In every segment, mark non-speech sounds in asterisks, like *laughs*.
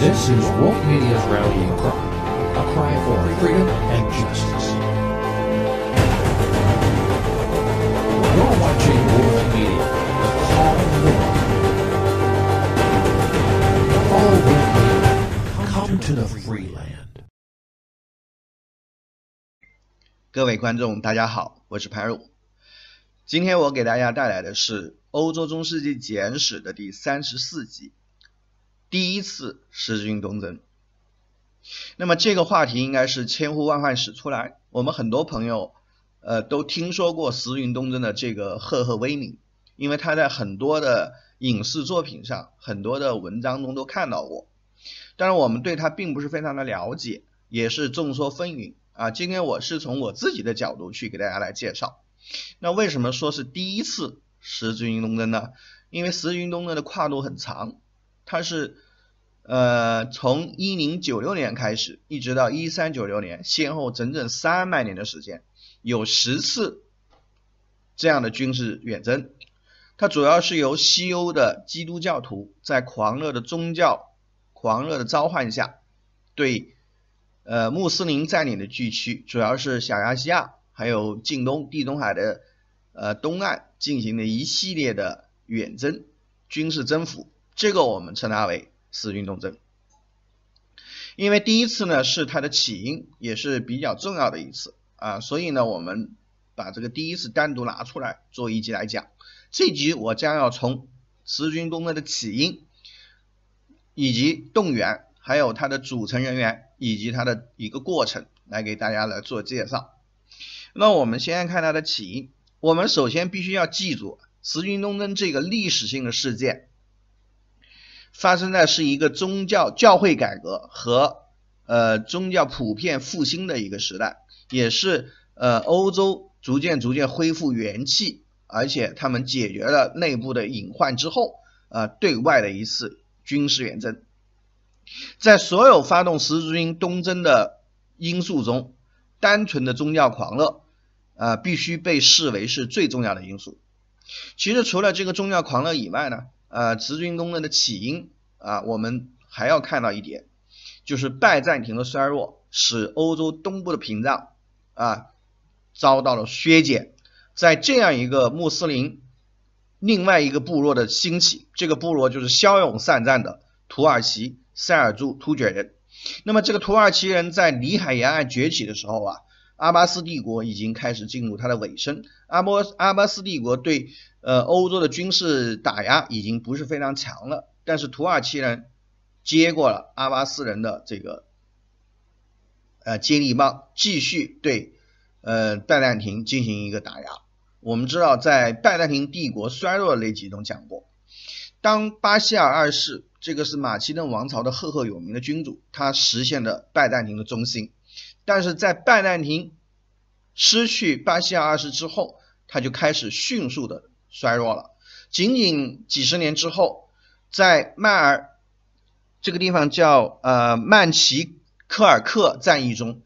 This is Wolf Media's rallying cry, a cry for freedom and justice. You're watching Wolf Media, the call of war. Follow with me. Come to the free land. 各位观众，大家好，我是潘汝。今天我给大家带来的是《欧洲中世纪简史》的第三十四集。第一次字军东征，那么这个话题应该是千呼万唤始出来。我们很多朋友，呃，都听说过字军东征的这个赫赫威名，因为他在很多的影视作品上、很多的文章中都看到过。但是我们对他并不是非常的了解，也是众说纷纭啊。今天我是从我自己的角度去给大家来介绍。那为什么说是第一次字军东征呢？因为字军东征的跨度很长。它是，呃，从一零九六年开始，一直到一三九六年，先后整整三百年的时间，有十次这样的军事远征。它主要是由西欧的基督教徒，在狂热的宗教狂热的召唤下，对呃穆斯林占领的地区，主要是小亚细亚，还有近东地中海的呃东岸，进行了一系列的远征军事征服。这个我们称它为“四军东征”，因为第一次呢是它的起因，也是比较重要的一次啊，所以呢，我们把这个第一次单独拿出来做一集来讲。这集我将要从“四军东征”的起因、以及动员，还有它的组成人员以及它的一个过程来给大家来做介绍。那我们先看它的起因，我们首先必须要记住“四军东征”这个历史性的事件。发生在是一个宗教教会改革和呃宗教普遍复兴的一个时代，也是呃欧洲逐渐逐渐恢复元气，而且他们解决了内部的隐患之后，呃对外的一次军事远征，在所有发动十字军东征的因素中，单纯的宗教狂热啊必须被视为是最重要的因素。其实除了这个宗教狂热以外呢？呃，直军功能的起因啊，我们还要看到一点，就是拜占庭的衰弱使欧洲东部的屏障啊遭到了削减，在这样一个穆斯林另外一个部落的兴起，这个部落就是骁勇善战的土耳其塞尔柱突厥人。那么这个土耳其人在里海沿岸崛起的时候啊。阿巴斯帝国已经开始进入它的尾声。阿波阿巴斯帝国对呃欧洲的军事打压已经不是非常强了，但是土耳其人接过了阿巴斯人的这个呃接力棒，继续对呃拜占庭进行一个打压。我们知道，在拜占庭帝国衰弱那几中讲过，当巴西尔二世这个是马其顿王朝的赫赫有名的君主，他实现了拜占庭的中心。但是在拜占庭失去巴西尔二世之后，他就开始迅速的衰弱了。仅仅几十年之后，在迈尔这个地方叫呃曼奇科尔克战役中，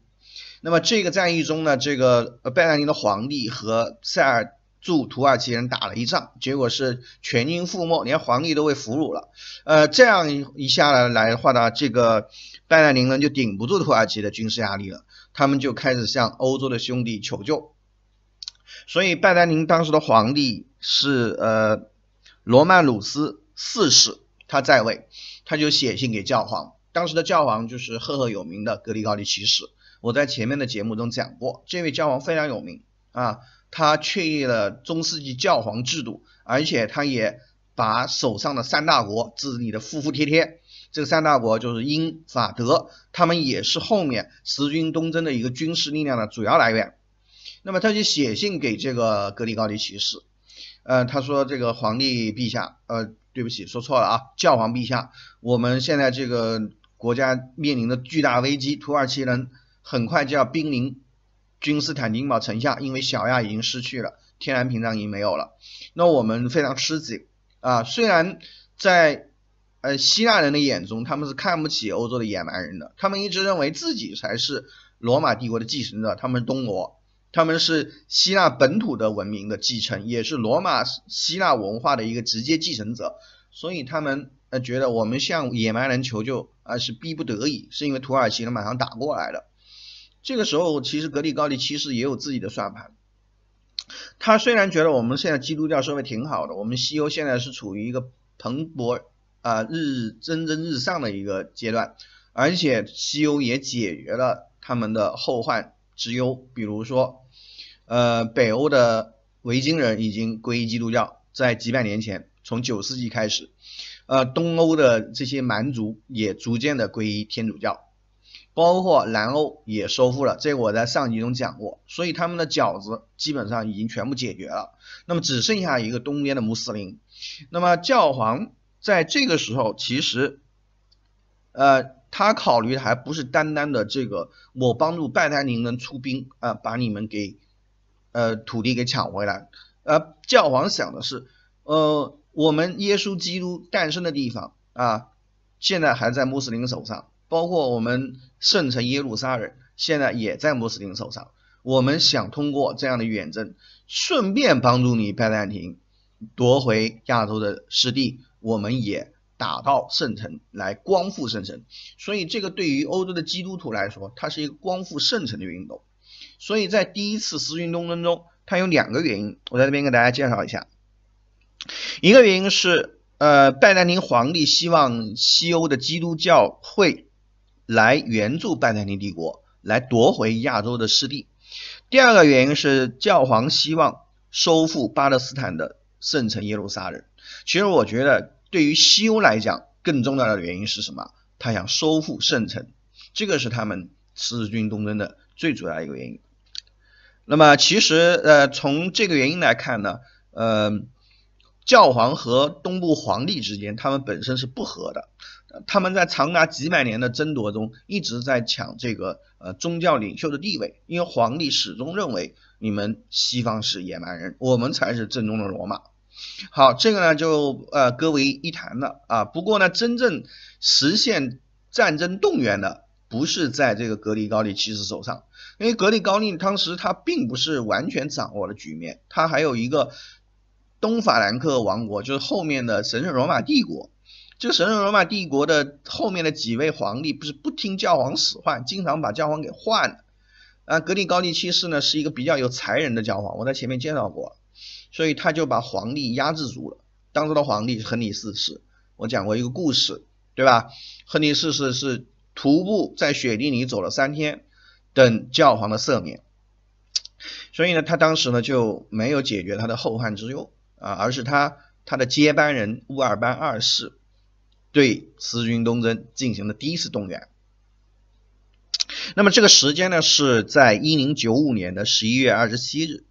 那么这个战役中呢，这个拜占庭的皇帝和塞尔柱土耳其人打了一仗，结果是全军覆没，连皇帝都被俘虏了。呃，这样一一下来的话呢，这个拜占庭呢就顶不住土耳其的军事压力了。他们就开始向欧洲的兄弟求救，所以拜占庭当时的皇帝是呃罗曼努斯四世，他在位，他就写信给教皇，当时的教皇就是赫赫有名的格里高利七世，我在前面的节目中讲过，这位教皇非常有名啊，他确立了中世纪教皇制度，而且他也把手上的三大国治理的服服帖帖。这三大国就是英法德，他们也是后面十军东征的一个军事力量的主要来源。那么他就写信给这个格里高利骑士，呃，他说这个皇帝陛下，呃，对不起，说错了啊，教皇陛下，我们现在这个国家面临的巨大危机，土耳其人很快就要濒临君士坦丁堡城下，因为小亚已经失去了天然屏障，已经没有了，那我们非常吃紧啊，虽然在。呃，希腊人的眼中，他们是看不起欧洲的野蛮人的。他们一直认为自己才是罗马帝国的继承者，他们是东罗，他们是希腊本土的文明的继承，也是罗马希腊文化的一个直接继承者。所以他们呃觉得我们向野蛮人求救啊是逼不得已，是因为土耳其人马上打过来了。这个时候，其实格里高利其实也有自己的算盘。他虽然觉得我们现在基督教社会挺好的，我们西欧现在是处于一个蓬勃。啊日日蒸蒸日上的一个阶段，而且西欧也解决了他们的后患之忧，比如说，呃，北欧的维京人已经皈依基督教，在几百年前，从九世纪开始，呃，东欧的这些蛮族也逐渐的皈依天主教，包括南欧也收复了，这个我在上集中讲过，所以他们的饺子基本上已经全部解决了，那么只剩下一个东边的穆斯林，那么教皇。在这个时候，其实，呃，他考虑的还不是单单的这个，我帮助拜占庭能出兵啊，把你们给呃土地给抢回来。呃，教皇想的是，呃，我们耶稣基督诞生的地方啊，现在还在穆斯林手上，包括我们圣城耶路撒冷现在也在穆斯林手上。我们想通过这样的远征，顺便帮助你拜占庭夺回亚洲的失地。我们也打到圣城来光复圣城，所以这个对于欧洲的基督徒来说，它是一个光复圣城的运动。所以在第一次十字军东征中，它有两个原因，我在这边给大家介绍一下。一个原因是，呃，拜占庭皇帝希望西欧的基督教会来援助拜占庭帝国来夺回亚洲的失地；第二个原因是，教皇希望收复巴勒斯坦的圣城耶路撒冷。其实我觉得。对于西欧来讲，更重要的原因是什么？他想收复圣城，这个是他们字军东征的最主要一个原因。那么，其实呃，从这个原因来看呢，呃，教皇和东部皇帝之间，他们本身是不和的。他们在长达几百年的争夺中，一直在抢这个呃宗教领袖的地位。因为皇帝始终认为你们西方是野蛮人，我们才是正宗的罗马。好，这个呢就呃搁为一谈了啊。不过呢，真正实现战争动员的不是在这个格里高利七世手上，因为格里高利当时他并不是完全掌握了局面，他还有一个东法兰克王国，就是后面的神圣罗马帝国。这个神圣罗马帝国的后面的几位皇帝不是不听教皇使唤，经常把教皇给换了。啊，格里高利七世呢是一个比较有才人的教皇，我在前面介绍过。所以他就把皇帝压制住了。当时的皇帝亨利四世，我讲过一个故事，对吧？亨利四世是徒步在雪地里走了三天，等教皇的赦免。所以呢，他当时呢就没有解决他的后患之忧啊，而是他他的接班人乌尔班二世对西军东征进行了第一次动员。那么这个时间呢是在1095年的11月27日。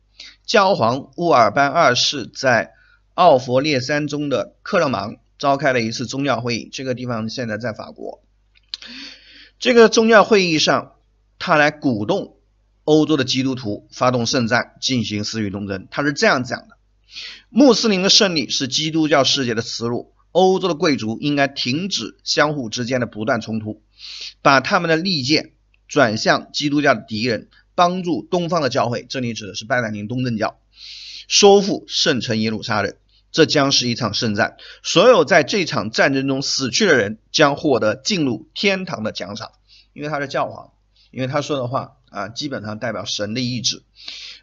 教皇乌尔班二世在奥佛列山中的克勒芒召开了一次宗教会议，这个地方现在在法国。这个宗教会议上，他来鼓动欧洲的基督徒发动圣战，进行私域东征。他是这样讲的：穆斯林的胜利是基督教世界的耻辱，欧洲的贵族应该停止相互之间的不断冲突，把他们的利剑转向基督教的敌人。帮助东方的教会，这里指的是拜占庭东正教，收复圣城耶路撒冷，这将是一场圣战。所有在这场战争中死去的人将获得进入天堂的奖赏，因为他是教皇，因为他说的话。啊，基本上代表神的意志，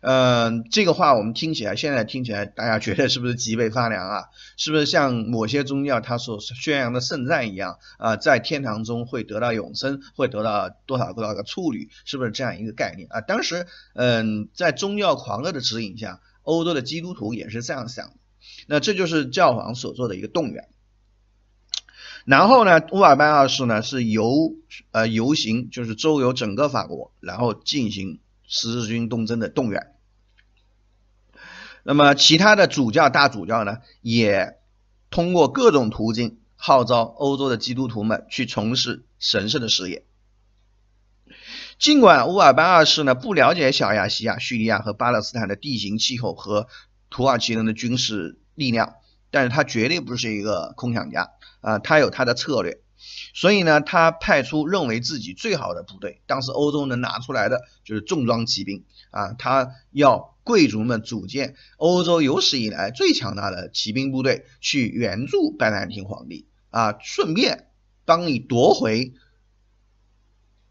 嗯，这个话我们听起来，现在听起来，大家觉得是不是脊背发凉啊？是不是像某些宗教他所宣扬的圣战一样啊，在天堂中会得到永生，会得到多少多少个处女，是不是这样一个概念啊？当时，嗯，在宗教狂热的指引下，欧洲的基督徒也是这样想的。那这就是教皇所做的一个动员。然后呢，乌尔班二世呢是游呃游行，就是周游整个法国，然后进行十字军东征的动员。那么其他的主教、大主教呢，也通过各种途径号召欧洲的基督徒们去从事神圣的事业。尽管乌尔班二世呢不了解小亚细亚、叙利亚和巴勒斯坦的地形、气候和土耳其人的军事力量。但是他绝对不是一个空想家啊，他有他的策略，所以呢，他派出认为自己最好的部队，当时欧洲能拿出来的就是重装骑兵啊，他要贵族们组建欧洲有史以来最强大的骑兵部队去援助拜占庭皇帝啊，顺便帮你夺回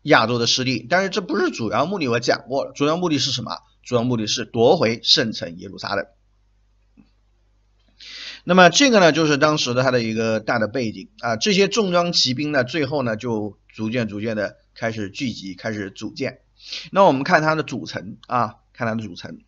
亚洲的失地，但是这不是主要目的，我讲过，了，主要目的是什么？主要目的是夺回圣城耶路撒冷。那么这个呢，就是当时的他的一个大的背景啊。这些重装骑兵呢，最后呢就逐渐逐渐的开始聚集，开始组建。那我们看它的组成啊，看它的组成。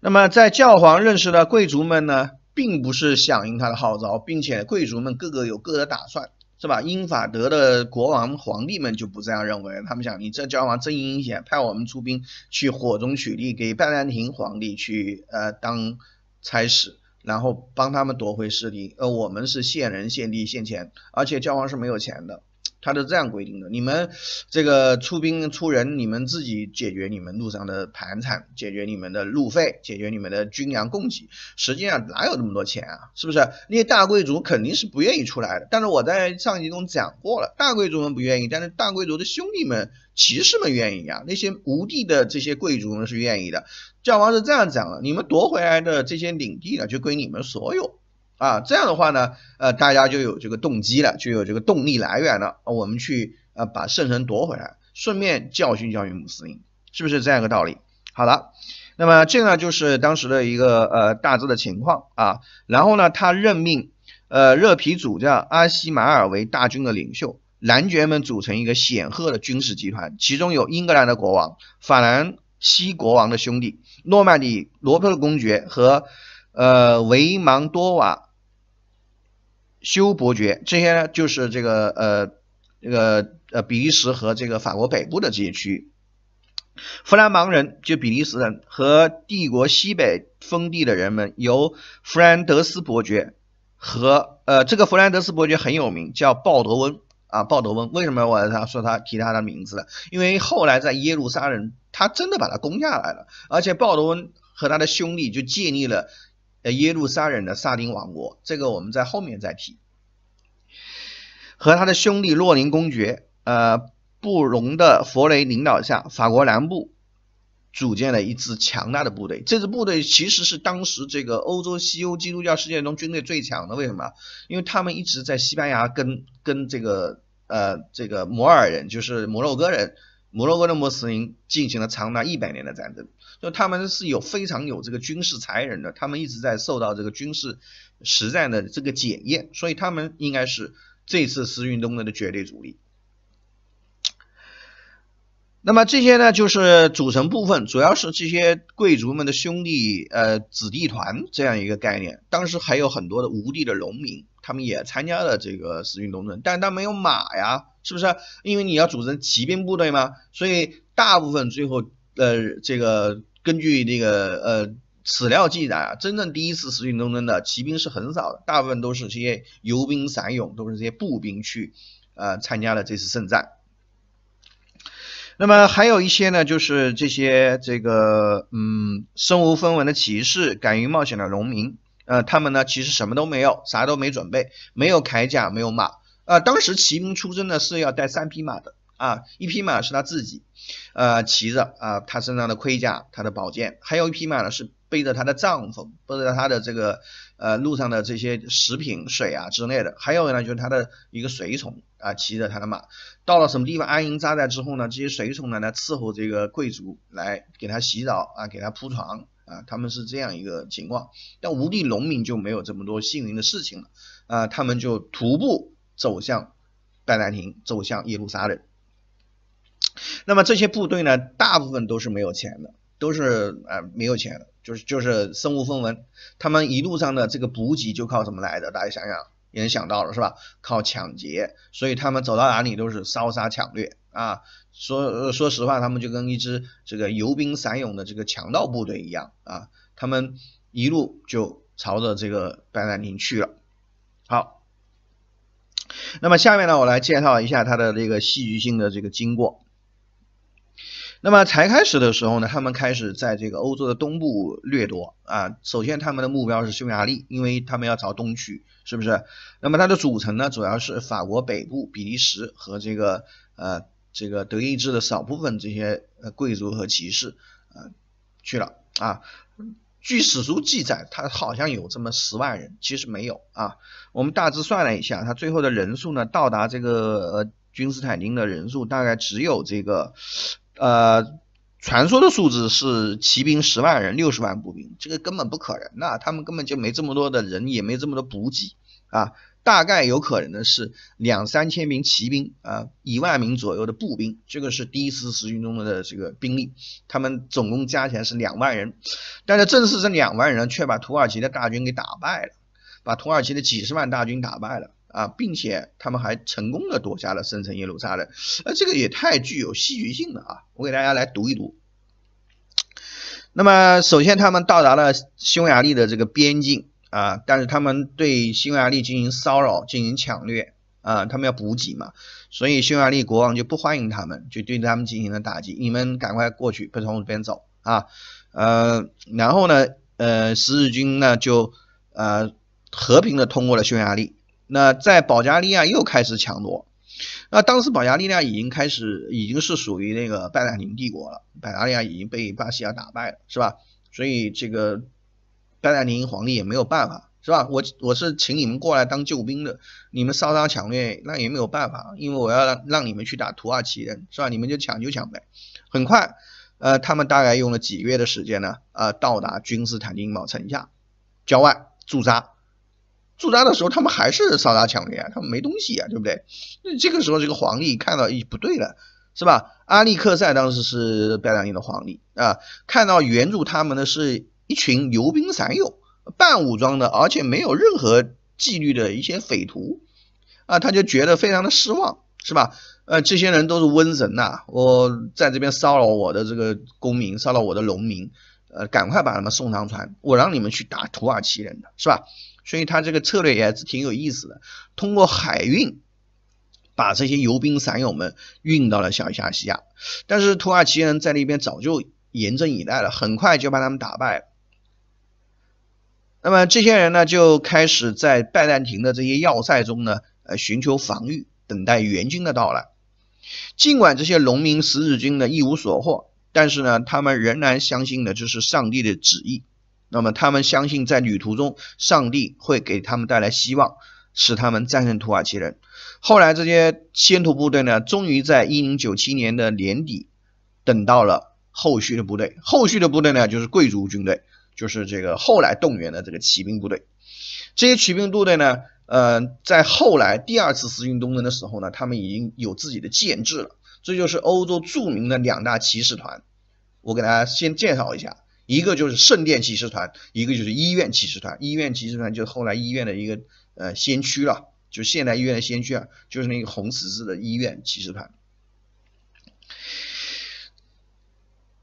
那么在教皇认识的贵族们呢，并不是响应他的号召，并且贵族们各个有各的打算。是吧？英法德的国王皇帝们就不这样认为，他们想你这交往真阴险，派我们出兵去火中取栗，给拜占庭皇帝去呃当差使，然后帮他们夺回势力。呃，我们是献人献地献钱，而且交王是没有钱的。他是这样规定的，你们这个出兵出人，你们自己解决你们路上的盘缠，解决你们的路费，解决你们的军粮供给，实际上哪有那么多钱啊？是不是？那些大贵族肯定是不愿意出来的。但是我在上集中讲过了，大贵族们不愿意，但是大贵族的兄弟们、骑士们愿意啊。那些无地的这些贵族们是愿意的。教王是这样讲的，你们夺回来的这些领地呢，就归你们所有。啊，这样的话呢，呃，大家就有这个动机了，就有这个动力来源了。我们去呃把圣城夺回来，顺便教训教训穆斯林，是不是这样一个道理？好了，那么这呢就是当时的一个呃大致的情况啊。然后呢，他任命呃热皮主教阿西马尔为大军的领袖，男爵们组成一个显赫的军事集团，其中有英格兰的国王、法兰西国王的兄弟、诺曼底罗伯特公爵和呃维芒多瓦。修伯爵，这些呢就是这个呃，这个呃，比利时和这个法国北部的这些区域，弗兰芒人就比利时人和帝国西北封地的人们，由弗兰德斯伯爵和呃，这个弗兰德斯伯爵很有名，叫鲍德温啊，鲍德温为什么我他说他提他的名字呢？因为后来在耶路撒冷，他真的把他攻下来了，而且鲍德温和他的兄弟就建立了。呃，耶路撒冷的萨丁王国，这个我们在后面再提。和他的兄弟洛林公爵，呃，布隆的佛雷领导下，法国南部组建了一支强大的部队。这支部队其实是当时这个欧洲西欧基督教世界中军队最强的。为什么？因为他们一直在西班牙跟跟这个呃这个摩尔人，就是摩洛哥人，摩洛哥的穆斯林进行了长达一百年的战争。就他们是有非常有这个军事才人的，他们一直在受到这个军事实战的这个检验，所以他们应该是这次十运东征的绝对主力。那么这些呢，就是组成部分，主要是这些贵族们的兄弟，呃，子弟团这样一个概念。当时还有很多的无地的农民，他们也参加了这个十运东征，但他没有马呀，是不是？因为你要组成骑兵部队嘛，所以大部分最后呃这个。根据这个呃史料记载啊，真正第一次十军东征的骑兵是很少的，大部分都是些游兵散勇，都是这些步兵去呃参加了这次胜战。那么还有一些呢，就是这些这个嗯身无分文的骑士，敢于冒险的农民，呃他们呢其实什么都没有，啥都没准备，没有铠甲，没有马，呃当时骑兵出征呢是要带三匹马的。啊，一匹马是他自己，呃，骑着啊，他身上的盔甲、他的宝剑，还有一匹马呢是背着他的丈夫，背着他的这个呃路上的这些食品、水啊之类的。还有呢，就是他的一个随从啊，骑着他的马，到了什么地方安营扎寨之后呢，这些随从呢来伺候这个贵族，来给他洗澡啊，给他铺床啊，他们是这样一个情况。但无地农民就没有这么多幸运的事情了啊，他们就徒步走向拜占庭，走向耶路撒冷。那么这些部队呢，大部分都是没有钱的，都是呃没有钱，的，就是就是身无分文。他们一路上的这个补给就靠什么来的？大家想想也想到了是吧？靠抢劫。所以他们走到哪里都是烧杀抢掠啊！说说实话，他们就跟一支这个游兵散勇的这个强盗部队一样啊！他们一路就朝着这个拜占庭去了。好，那么下面呢，我来介绍一下他的这个戏剧性的这个经过。那么才开始的时候呢，他们开始在这个欧洲的东部掠夺啊。首先，他们的目标是匈牙利，因为他们要朝东去，是不是？那么它的组成呢，主要是法国北部、比利时和这个呃这个德意志的少部分这些呃贵族和骑士啊去了啊。据史书记载，他好像有这么十万人，其实没有啊。我们大致算了一下，他最后的人数呢，到达这个呃君士坦丁的人数大概只有这个。呃，传说的数字是骑兵十万人，六十万步兵，这个根本不可能那他们根本就没这么多的人，也没这么多补给啊。大概有可能的是两三千名骑兵啊，一万名左右的步兵，这个是第一次十军中的这个兵力，他们总共加起来是两万人，但是正是这两万人却把土耳其的大军给打败了，把土耳其的几十万大军打败了。啊，并且他们还成功的夺下了圣城耶路撒冷，呃，这个也太具有戏剧性了啊！我给大家来读一读。那么，首先他们到达了匈牙利的这个边境啊，但是他们对匈牙利进行骚扰、进行抢掠啊，他们要补给嘛，所以匈牙利国王就不欢迎他们，就对他们进行了打击。你们赶快过去，不从这边走啊，呃，然后呢，呃，十字军呢就呃和平的通过了匈牙利。那在保加利亚又开始抢夺，那当时保加利亚已经开始已经是属于那个拜占庭帝国了，保加利亚已经被巴西亚打败了，是吧？所以这个拜占庭皇帝也没有办法，是吧？我我是请你们过来当救兵的，你们烧杀抢掠那也没有办法，因为我要让让你们去打土耳其人，是吧？你们就抢就抢呗。很快，呃，他们大概用了几个月的时间呢，呃，到达君士坦丁堡城下郊外驻扎。驻扎的时候，他们还是烧杀抢掠，啊，他们没东西啊，对不对？那这个时候，这个皇帝看到咦不对了，是吧？阿利克塞当时是拜占庭的皇帝啊，看到援助他们的是一群游兵散勇，半武装的，而且没有任何纪律的一些匪徒啊，他就觉得非常的失望，是吧？呃，这些人都是瘟神呐，我在这边骚扰我的这个公民，骚扰我的农民。呃，赶快把他们送上船，我让你们去打土耳其人的是吧？所以他这个策略也是挺有意思的，通过海运把这些游兵散友们运到了小亚细亚，但是土耳其人在那边早就严阵以待了，很快就把他们打败。那么这些人呢，就开始在拜占庭的这些要塞中呢，呃，寻求防御，等待援军的到来。尽管这些农民十字军呢，一无所获。但是呢，他们仍然相信的就是上帝的旨意。那么他们相信，在旅途中，上帝会给他们带来希望，使他们战胜土耳其人。后来，这些先头部队呢，终于在一零九七年的年底，等到了后续的部队。后续的部队呢，就是贵族军队，就是这个后来动员的这个骑兵部队。这些骑兵部队呢，呃，在后来第二次十行军东征的时候呢，他们已经有自己的建制了。这就是欧洲著名的两大骑士团，我给大家先介绍一下，一个就是圣殿骑士团，一个就是医院骑士团。医院骑士团就是后来医院的一个呃先驱了，就现代医院的先驱啊，就是那个红十字的医院骑士团。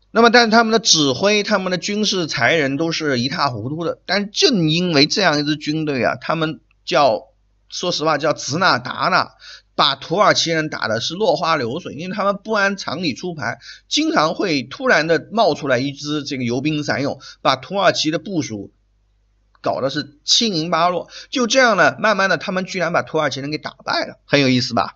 那么，但是他们的指挥、他们的军事才人都是一塌糊涂的。但正因为这样一支军队啊，他们叫，说实话叫“指哪打哪。把土耳其人打的是落花流水，因为他们不按常理出牌，经常会突然的冒出来一支这个游兵散勇，把土耳其的部署搞的是七零八落。就这样呢，慢慢的他们居然把土耳其人给打败了，很有意思吧？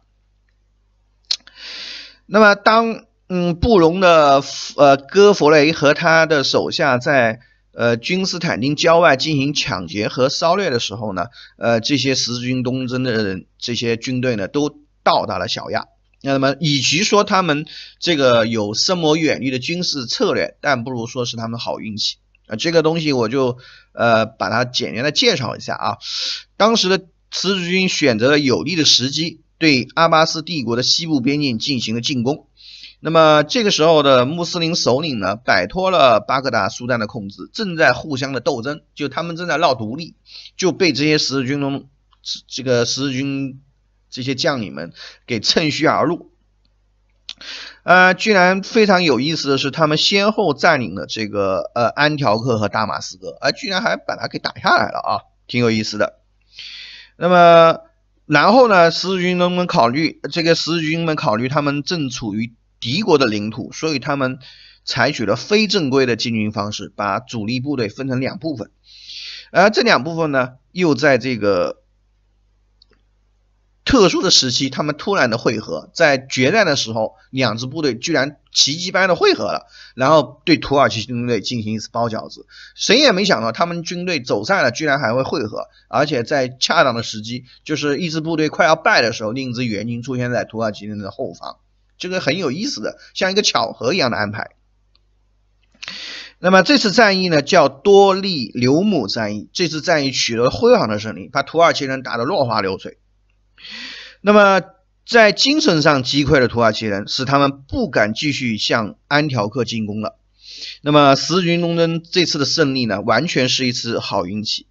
那么当嗯布隆的呃戈弗雷和他的手下在。呃，君士坦丁郊外进行抢劫和烧掠的时候呢，呃，这些十字军东征的人，这些军队呢，都到达了小亚。那么，以及说他们这个有深谋远虑的军事策略，但不如说是他们好运气啊。这个东西我就呃，把它简单的介绍一下啊。当时的十字军选择了有利的时机，对阿巴斯帝国的西部边境进行了进攻。那么这个时候的穆斯林首领呢，摆脱了巴格达苏丹的控制，正在互相的斗争，就他们正在闹独立，就被这些十字军中这个十字军这些将领们给趁虚而入。呃，居然非常有意思的是，他们先后占领了这个呃安条克和大马士革，啊，居然还把它给打下来了啊，挺有意思的。那么然后呢，十字军不们考虑，这个十字军们考虑，他们正处于。敌国的领土，所以他们采取了非正规的进军方式，把主力部队分成两部分，而这两部分呢，又在这个特殊的时期，他们突然的汇合，在决战的时候，两支部队居然奇迹般的汇合了，然后对土耳其军队进行一次包饺子。谁也没想到，他们军队走散了，居然还会汇合，而且在恰当的时机，就是一支部队快要败的时候，另一支援军出现在土耳其人的后方。这个很有意思的，像一个巧合一样的安排。那么这次战役呢，叫多利留姆战役。这次战役取得了辉煌的胜利，把土耳其人打得落花流水。那么在精神上击溃了土耳其人，使他们不敢继续向安条克进攻了。那么十字军东征这次的胜利呢，完全是一次好运气。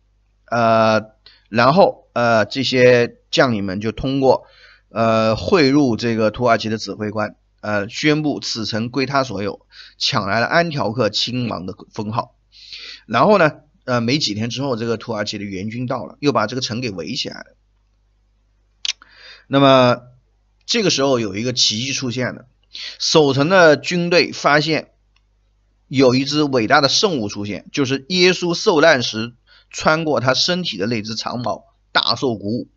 呃，然后呃，这些将领们就通过。呃，汇入这个土耳其的指挥官，呃，宣布此城归他所有，抢来了安条克亲王的封号。然后呢，呃，没几天之后，这个土耳其的援军到了，又把这个城给围起来了。那么，这个时候有一个奇迹出现了，守城的军队发现有一只伟大的圣物出现，就是耶稣受难时穿过他身体的那只长矛，大受鼓舞。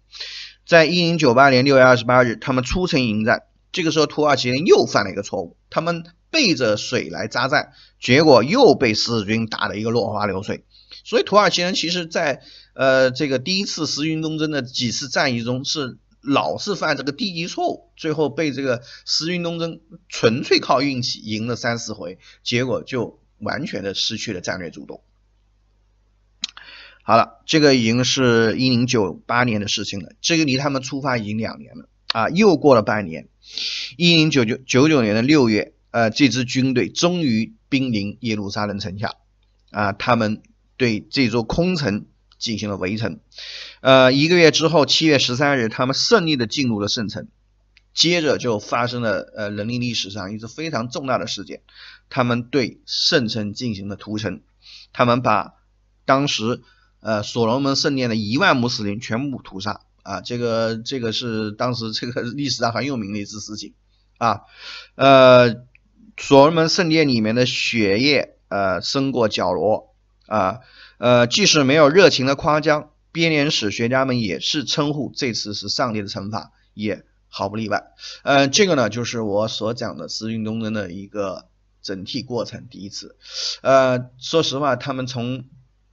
在一零九八年六月二十八日，他们出城迎战。这个时候，土耳其人又犯了一个错误，他们背着水来扎寨，结果又被十字军打了一个落花流水。所以，土耳其人其实在呃这个第一次十字军东征的几次战役中，是老是犯这个低级错误，最后被这个十军东征纯粹靠运气赢了三四回，结果就完全的失去了战略主动。好了，这个已经是一零九八年的事情了，这个离他们出发已经两年了啊，又过了半年，一零九九九九年的六月，呃，这支军队终于兵临耶路撒冷城下，啊，他们对这座空城进行了围城，呃，一个月之后，七月十三日，他们胜利的进入了圣城，接着就发生了呃人类历史上一次非常重大的事件，他们对圣城进行了屠城，他们把当时。呃，所罗门圣殿的一万亩死林全部屠杀啊，这个这个是当时这个 *laughs* 历史上很有名的一次事情啊。呃，所罗门圣殿里面的血液呃深过角罗啊，呃，即使没有热情的夸张，编年史学家们也是称呼这次是上帝的惩罚，也毫不例外。呃，这个呢就是我所讲的斯运东征的一个整体过程第一次。呃，说实话，他们从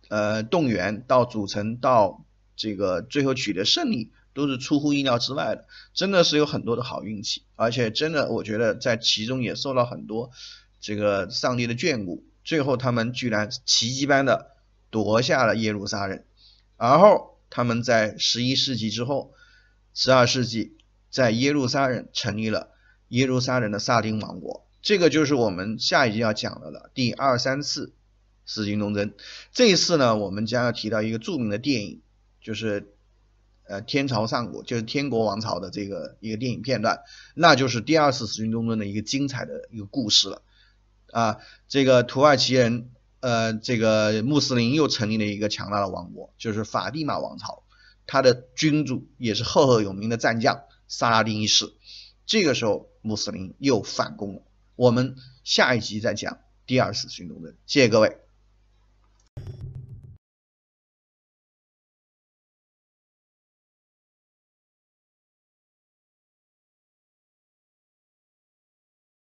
呃，动员到组成到这个最后取得胜利，都是出乎意料之外的，真的是有很多的好运气，而且真的我觉得在其中也受到很多这个上帝的眷顾，最后他们居然奇迹般的夺下了耶路撒冷，而后他们在十一世纪之后，十二世纪在耶路撒冷成立了耶路撒冷的萨丁王国，这个就是我们下一集要讲的了，第二三次。四军东征，这一次呢，我们将要提到一个著名的电影，就是呃《天朝上国，就是天国王朝的这个一个电影片段，那就是第二次四军东征的一个精彩的一个故事了。啊，这个土耳其人，呃，这个穆斯林又成立了一个强大的王国，就是法蒂玛王朝，他的君主也是赫赫有名的战将萨拉丁一世。这个时候，穆斯林又反攻了。我们下一集再讲第二次新东征。谢谢各位。